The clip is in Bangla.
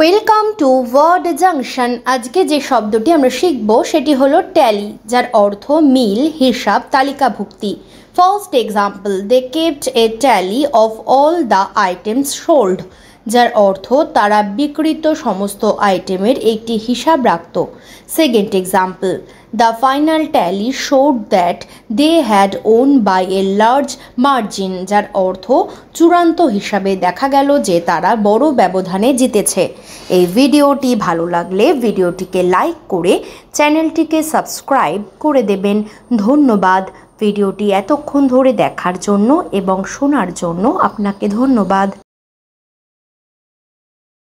ওয়েলকাম টু ওয়ার্ড জাংশন আজকে যে শব্দটি আমরা শিখব সেটি হলো ট্যালি যার অর্থ মিল হিসাব তালিকাভুক্তি first example they kept a tally of all the items sold যার অর্থ তারা বিক্রিত সমস্ত আইটেমের একটি হিসাব রাখত second example the final tally showed that they had won by a large margin যার অর্থ চূড়ান্ত হিসাবে দেখা গেল যে তারা বড় ব্যবধানে জিতেছে এই ভিডিওটি ভালো লাগলে ভিডিওটিকে লাইক করে চ্যানেলটিকে সাবস্ক্রাইব করে দেবেন ধন্যবাদ ভিডিওটি এতক্ষণ ধরে দেখার জন্য এবং শোনার জন্য আপনাকে ধন্যবাদ